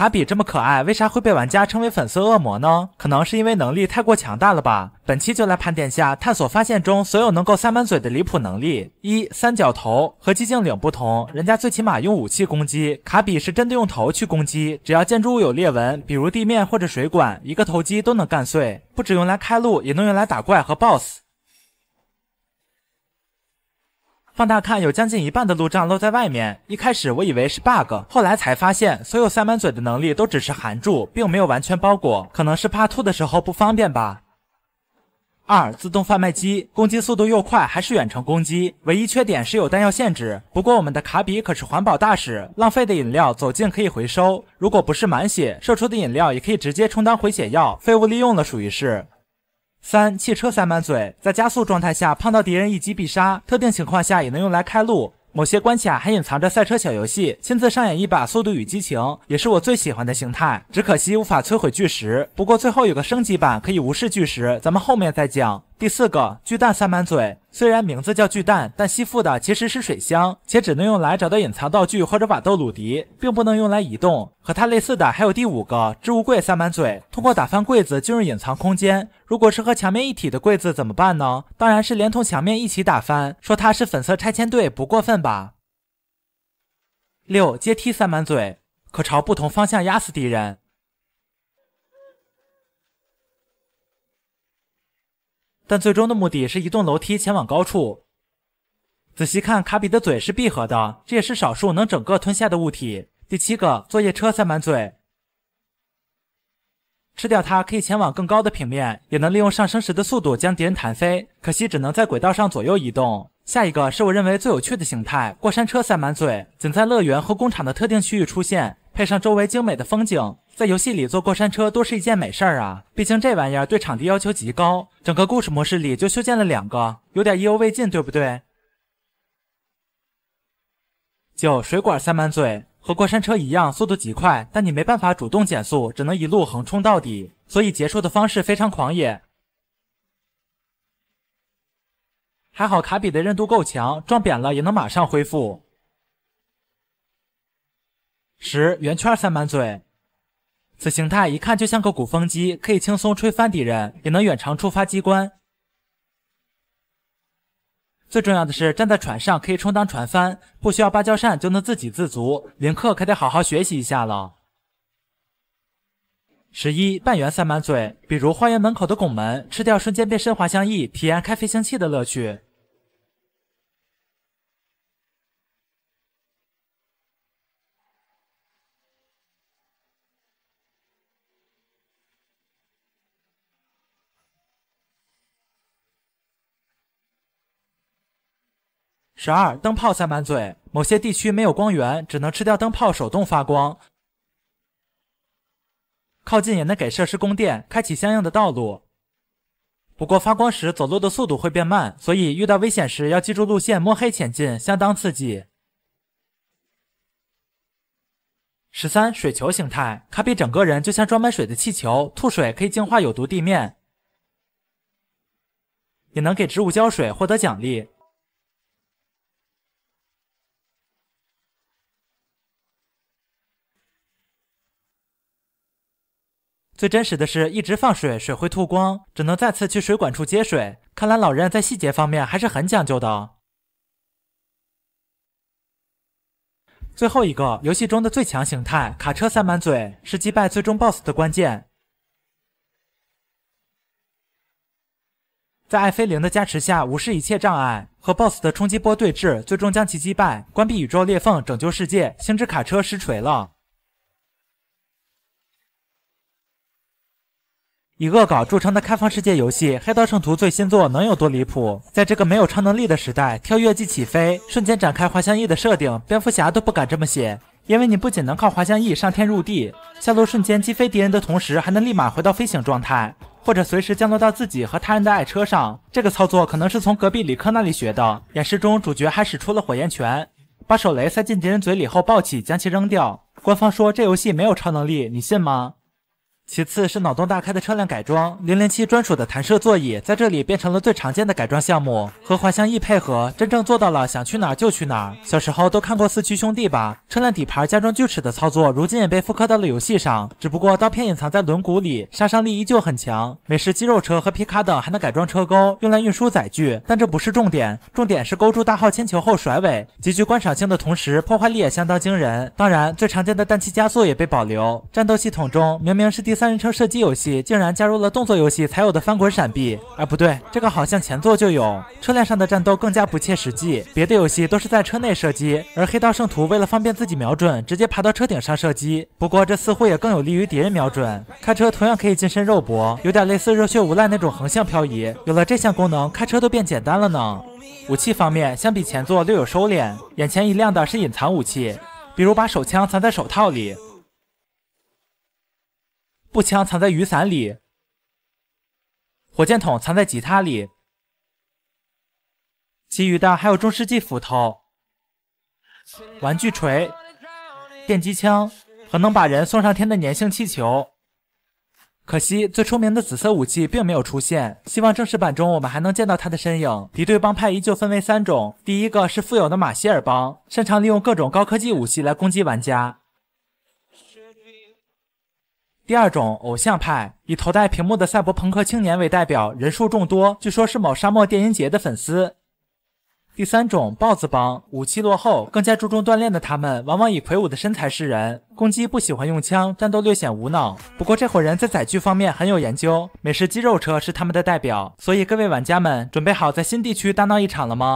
卡比这么可爱，为啥会被玩家称为粉色恶魔呢？可能是因为能力太过强大了吧。本期就来盘点下探索发现中所有能够塞满嘴的离谱能力。一三角头和寂静岭不同，人家最起码用武器攻击，卡比是真的用头去攻击。只要建筑物有裂纹，比如地面或者水管，一个头击都能干碎。不止用来开路，也能用来打怪和 BOSS。放大看，有将近一半的路障露在外面。一开始我以为是 bug，后来才发现，所有塞满嘴的能力都只是含住，并没有完全包裹，可能是怕吐的时候不方便吧。二、自动贩卖机攻击速度又快，还是远程攻击，唯一缺点是有弹药限制。不过我们的卡比可是环保大使，浪费的饮料走近可以回收。如果不是满血，射出的饮料也可以直接充当回血药，废物利用了，属于是。三汽车塞满嘴，在加速状态下碰到敌人一击必杀，特定情况下也能用来开路。某些关卡还隐藏着赛车小游戏，亲自上演一把速度与激情，也是我最喜欢的形态。只可惜无法摧毁巨石，不过最后有个升级版可以无视巨石，咱们后面再讲。第四个巨蛋塞满嘴，虽然名字叫巨蛋，但吸附的其实是水箱，且只能用来找到隐藏道具或者瓦豆鲁迪，并不能用来移动。和它类似的还有第五个置物柜塞满嘴，通过打翻柜子进入隐藏空间。如果是和墙面一体的柜子怎么办呢？当然是连同墙面一起打翻。说它是粉色拆迁队不过分吧？六阶梯塞满嘴，可朝不同方向压死敌人。但最终的目的是一栋楼梯前往高处。仔细看，卡比的嘴是闭合的，这也是少数能整个吞下的物体。第七个作业车塞满嘴，吃掉它可以前往更高的平面，也能利用上升时的速度将敌人弹飞。可惜只能在轨道上左右移动。下一个是我认为最有趣的形态——过山车塞满嘴，仅在乐园和工厂的特定区域出现，配上周围精美的风景。在游戏里坐过山车多是一件美事儿啊！毕竟这玩意儿对场地要求极高，整个故事模式里就修建了两个，有点意犹未尽，对不对？九，水管塞满嘴，和过山车一样，速度极快，但你没办法主动减速，只能一路横冲到底，所以结束的方式非常狂野。还好卡比的韧度够强，撞扁了也能马上恢复。十，圆圈塞满嘴。此形态一看就像个鼓风机，可以轻松吹翻敌人，也能远程触发机关。最重要的是，站在船上可以充当船帆，不需要芭蕉扇就能自给自足。林克可得好好学习一下了。十一半圆塞满嘴，比如花园门口的拱门，吃掉瞬间变身滑翔翼，体验开飞行器的乐趣。十二灯泡塞满嘴，某些地区没有光源，只能吃掉灯泡手动发光。靠近也能给设施供电，开启相应的道路。不过发光时走路的速度会变慢，所以遇到危险时要记住路线，摸黑前进，相当刺激。十三水球形态卡比整个人就像装满水的气球，吐水可以净化有毒地面，也能给植物浇水，获得奖励。最真实的是一直放水，水会吐光，只能再次去水管处接水。看来老任在细节方面还是很讲究的。最后一个游戏中的最强形态卡车塞满嘴是击败最终 BOSS 的关键。在艾菲灵的加持下，无视一切障碍，和 BOSS 的冲击波对峙，最终将其击败，关闭宇宙裂缝，拯救世界。星之卡车实锤了。以恶搞著称的开放世界游戏《黑道圣徒》最新作能有多离谱？在这个没有超能力的时代，跳跃即起飞，瞬间展开滑翔翼的设定，蝙蝠侠都不敢这么写，因为你不仅能靠滑翔翼上天入地，下落瞬间击飞敌人的同时，还能立马回到飞行状态，或者随时降落到自己和他人的爱车上。这个操作可能是从隔壁理科那里学的。演示中，主角还使出了火焰拳，把手雷塞进敌人嘴里后抱起将其扔掉。官方说这游戏没有超能力，你信吗？其次是脑洞大开的车辆改装，零零七专属的弹射座椅在这里变成了最常见的改装项目，和滑翔翼配合，真正做到了想去哪儿就去哪儿。小时候都看过四驱兄弟吧？车辆底盘加装锯齿的操作，如今也被复刻到了游戏上。只不过刀片隐藏在轮毂里，杀伤力依旧很强。美式肌肉车和皮卡等还能改装车钩，用来运输载具，但这不是重点，重点是勾住大号铅球后甩尾，极具观赏性的同时，破坏力也相当惊人。当然，最常见的氮气加速也被保留。战斗系统中，明明是第。三人车射击游戏竟然加入了动作游戏才有的翻滚闪避，哎，不对，这个好像前作就有。车辆上的战斗更加不切实际，别的游戏都是在车内射击，而黑道圣徒为了方便自己瞄准，直接爬到车顶上射击。不过这似乎也更有利于敌人瞄准。开车同样可以近身肉搏，有点类似热血无赖那种横向漂移。有了这项功能，开车都变简单了呢。武器方面，相比前作略有收敛。眼前一亮的是隐藏武器，比如把手枪藏在手套里。步枪藏在雨伞里，火箭筒藏在吉他里，其余的还有中世纪斧头、玩具锤、电击枪和能把人送上天的粘性气球。可惜最出名的紫色武器并没有出现，希望正式版中我们还能见到它的身影。敌对帮派依旧分为三种，第一个是富有的马歇尔帮，擅长利用各种高科技武器来攻击玩家。第二种偶像派，以头戴屏幕的赛博朋克青年为代表，人数众多，据说是某沙漠电音节的粉丝。第三种豹子帮，武器落后，更加注重锻炼的他们，往往以魁梧的身材示人，攻击不喜欢用枪，战斗略显无脑。不过这伙人在载具方面很有研究，美式肌肉车是他们的代表。所以各位玩家们，准备好在新地区大闹一场了吗？